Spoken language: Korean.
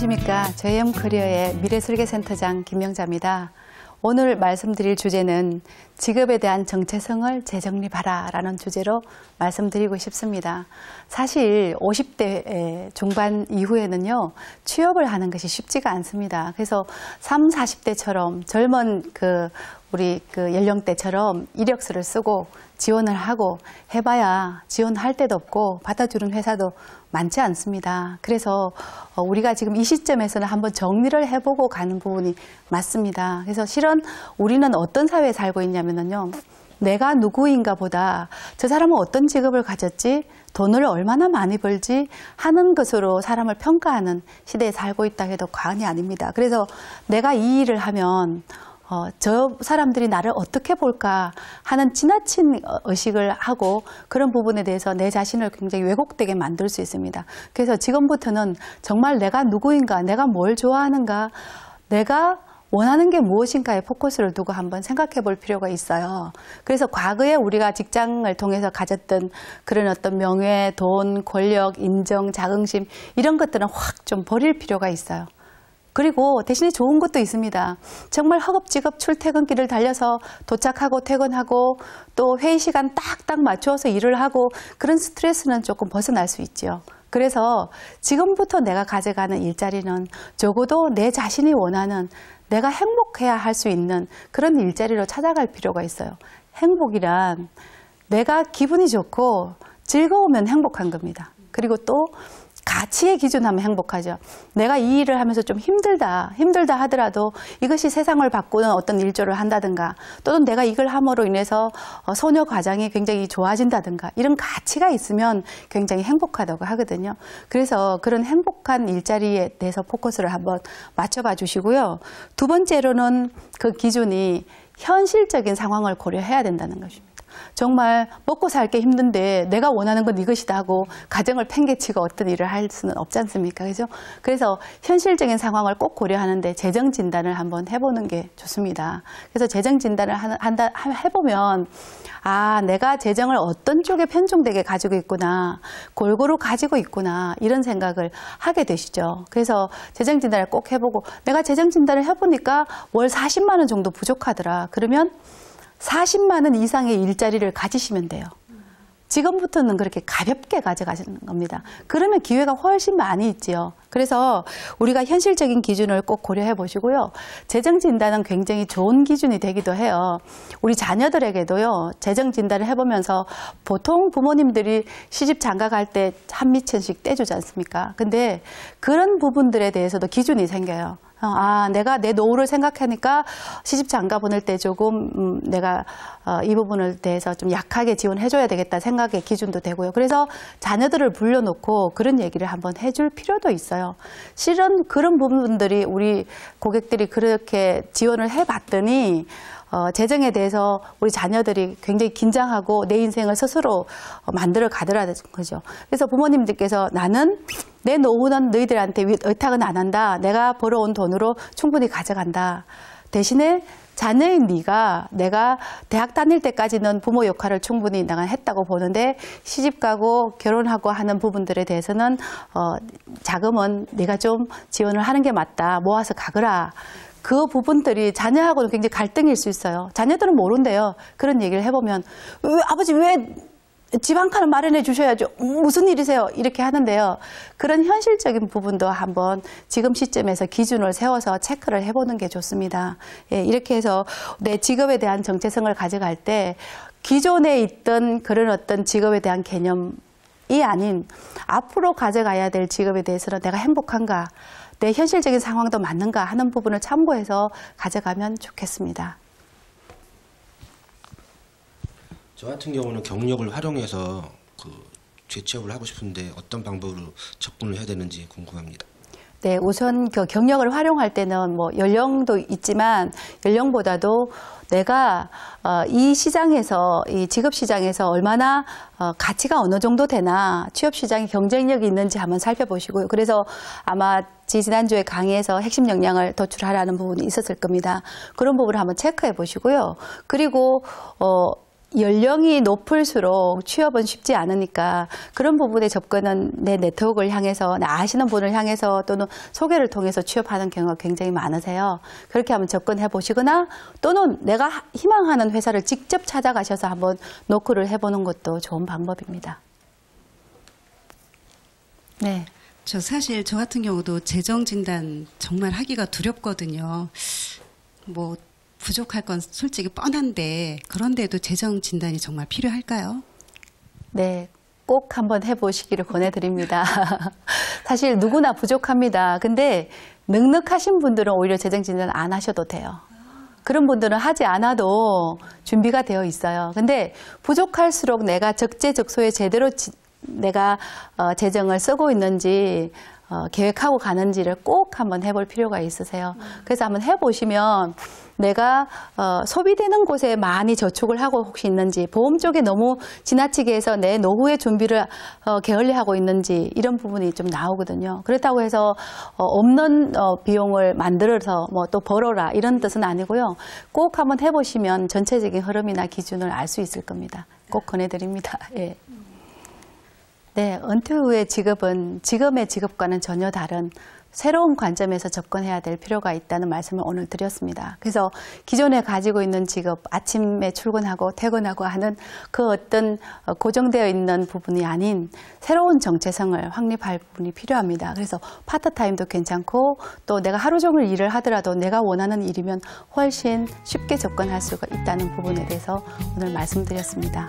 안녕하십니까. JM 커리어의 미래설계센터장 김명자입니다. 오늘 말씀드릴 주제는 직업에 대한 정체성을 재정립하라 라는 주제로 말씀드리고 싶습니다. 사실 50대 중반 이후에는요, 취업을 하는 것이 쉽지가 않습니다. 그래서 3, 0 40대처럼 젊은 그 우리 그 연령대처럼 이력서를 쓰고 지원을 하고 해봐야 지원할 데도 없고 받아주는 회사도 많지 않습니다. 그래서 어, 우리가 지금 이 시점에서는 한번 정리를 해보고 가는 부분이 맞습니다. 그래서 실은 우리는 어떤 사회에 살고 있냐면 뭐냐면요. 내가 누구인가 보다 저 사람은 어떤 직업을 가졌지 돈을 얼마나 많이 벌지 하는 것으로 사람을 평가하는 시대에 살고 있다 해도 과언이 아닙니다. 그래서 내가 이 일을 하면 어, 저 사람들이 나를 어떻게 볼까 하는 지나친 의식을 하고 그런 부분에 대해서 내 자신을 굉장히 왜곡되게 만들 수 있습니다. 그래서 지금부터는 정말 내가 누구인가, 내가 뭘 좋아하는가, 내가 원하는 게 무엇인가에 포커스를 두고 한번 생각해 볼 필요가 있어요. 그래서 과거에 우리가 직장을 통해서 가졌던 그런 어떤 명예, 돈, 권력, 인정, 자긍심 이런 것들은 확 좀 버릴 필요가 있어요. 그리고 대신에 좋은 것도 있습니다. 정말 허겁지겁 출퇴근길을 달려서 도착하고 퇴근하고 또 회의 시간 딱딱 맞춰서 일을 하고 그런 스트레스는 조금 벗어날 수 있죠. 그래서 지금부터 내가 가져가는 일자리는 적어도 내 자신이 원하는 내가 행복해야 할 수 있는 그런 일자리로 찾아갈 필요가 있어요. 행복이란 내가 기분이 좋고 즐거우면 행복한 겁니다. 그리고 또 가치에 기준하면 행복하죠. 내가 이 일을 하면서 좀 힘들다, 힘들다 하더라도 이것이 세상을 바꾸는 어떤 일조를 한다든가 또는 내가 이걸 함으로 인해서 어, 소녀 과장이 굉장히 좋아진다든가 이런 가치가 있으면 굉장히 행복하다고 하거든요. 그래서 그런 행복한 일자리에 대해서 포커스를 한번 맞춰봐 주시고요. 두 번째로는 그 기준이 현실적인 상황을 고려해야 된다는 것입니다. 정말 먹고 살 게 힘든데 내가 원하는 건 이것이다 하고 가정을 팽개치고 어떤 일을 할 수는 없지 않습니까? 그죠? 그래서 현실적인 상황을 꼭 고려하는데 재정 진단을 한번 해보는 게 좋습니다. 그래서 재정 진단을 한다 해보면 아 내가 재정을 어떤 쪽에 편중되게 가지고 있구나 골고루 가지고 있구나 이런 생각을 하게 되시죠. 그래서 재정 진단을 꼭 해보고 내가 재정 진단을 해보니까 월 40만 원 정도 부족하더라. 그러면 40만 원 이상의 일자리를 가지시면 돼요. 지금부터는 그렇게 가볍게 가져가시는 겁니다. 그러면 기회가 훨씬 많이 있지요. 그래서 우리가 현실적인 기준을 꼭 고려해 보시고요. 재정 진단은 굉장히 좋은 기준이 되기도 해요. 우리 자녀들에게도요. 재정 진단을 해보면서 보통 부모님들이 시집 장가 갈 때 한 미천씩 떼주지 않습니까? 근데 그런 부분들에 대해서도 기준이 생겨요. 어, 아, 내가 내 노후를 생각하니까 시집 장가 보낼 때 조금 음, 내가 어, 이 부분을 대해서 좀 약하게 지원해줘야 되겠다 생각의 기준도 되고요. 그래서 자녀들을 불려놓고 그런 얘기를 한번 해줄 필요도 있어요. 실은 그런 부분들이 우리 고객들이 그렇게 지원을 해봤더니 어, 재정에 대해서 우리 자녀들이 굉장히 긴장하고 내 인생을 스스로 어, 만들어 가더라는 거죠. 그래서 부모님들께서 나는 내 노후는 너희들한테 의탁은 안 한다. 내가 벌어온 돈으로 충분히 가져간다. 대신에 자녀인 네가 내가 대학 다닐 때까지는 부모 역할을 충분히 내가 했다고 보는데 시집 가고 결혼하고 하는 부분들에 대해서는 어 자금은 네가 좀 지원을 하는 게 맞다 모아서 가거라 그 부분들이 자녀하고는 굉장히 갈등일 수 있어요 자녀들은 모른대요 그런 얘기를 해보면 왜, 아버지 왜 지방 칸을 마련해 주셔야죠. 무슨 일이세요? 이렇게 하는데요. 그런 현실적인 부분도 한번 지금 시점에서 기준을 세워서 체크를 해보는 게 좋습니다. 예, 이렇게 해서 내 직업에 대한 정체성을 가져갈 때 기존에 있던 그런 어떤 직업에 대한 개념 이 아닌 앞으로 가져가야 될 직업에 대해서는 내가 행복한가 내 현실적인 상황도 맞는가 하는 부분을 참고해서 가져가면 좋겠습니다. 저 같은 경우는 경력을 활용해서 그 재취업을 하고 싶은데 어떤 방법으로 접근을 해야 되는지 궁금합니다. 네, 우선 그 경력을 활용할 때는 뭐 연령도 있지만 연령보다도 내가 어, 이 시장에서 이 직업 시장에서 얼마나 어, 가치가 어느 정도 되나 취업 시장에 경쟁력이 있는지 한번 살펴보시고요. 그래서 아마 지난주에 강의에서 핵심 역량을 도출하라는 부분이 있었을 겁니다. 그런 부분을 한번 체크해 보시고요. 그리고 어 연령이 높을수록 취업은 쉽지 않으니까 그런 부분에 접근은 내 네트워크를 향해서 아시는 분을 향해서 또는 소개를 통해서 취업하는 경우가 굉장히 많으세요. 그렇게 한번 접근해 보시거나 또는 내가 희망하는 회사를 직접 찾아가셔서 한번 노크를 해보는 것도 좋은 방법입니다. 네. 저 사실 저 같은 경우도 재정 진단 정말 하기가 두렵거든요. 뭐 부족할 건 솔직히 뻔한데 그런데도 재정 진단이 정말 필요할까요? 네, 꼭 한번 해보시기를 권해드립니다. 사실 누구나 부족합니다. 근데 능력하신 분들은 오히려 재정 진단 안 하셔도 돼요. 그런 분들은 하지 않아도 준비가 되어 있어요. 근데 부족할수록 내가 적재적소에 제대로 지, 내가 어, 재정을 쓰고 있는지 어, 계획하고 가는지를 꼭 한번 해볼 필요가 있으세요. 음. 그래서 한번 해보시면 내가 어, 소비되는 곳에 많이 저축을 하고 혹시 있는지 보험 쪽에 너무 지나치게 해서 내 노후의 준비를 어, 게을리하고 있는지 이런 부분이 좀 나오거든요. 그렇다고 해서 어, 없는 어, 비용을 만들어서 뭐 또 벌어라 이런 뜻은 아니고요. 꼭 한번 해보시면 전체적인 흐름이나 기준을 알 수 있을 겁니다. 꼭 권해드립니다. 예. 네, 은퇴 후의 직업은 지금의 직업과는 전혀 다른 새로운 관점에서 접근해야 될 필요가 있다는 말씀을 오늘 드렸습니다. 그래서 기존에 가지고 있는 직업, 아침에 출근하고 퇴근하고 하는 그 어떤 어, 고정되어 있는 부분이 아닌 새로운 정체성을 확립할 부분이 필요합니다. 그래서 파트타임도 괜찮고 또 내가 하루 종일 일을 하더라도 내가 원하는 일이면 훨씬 쉽게 접근할 수가 있다는 부분에 대해서 오늘 말씀드렸습니다.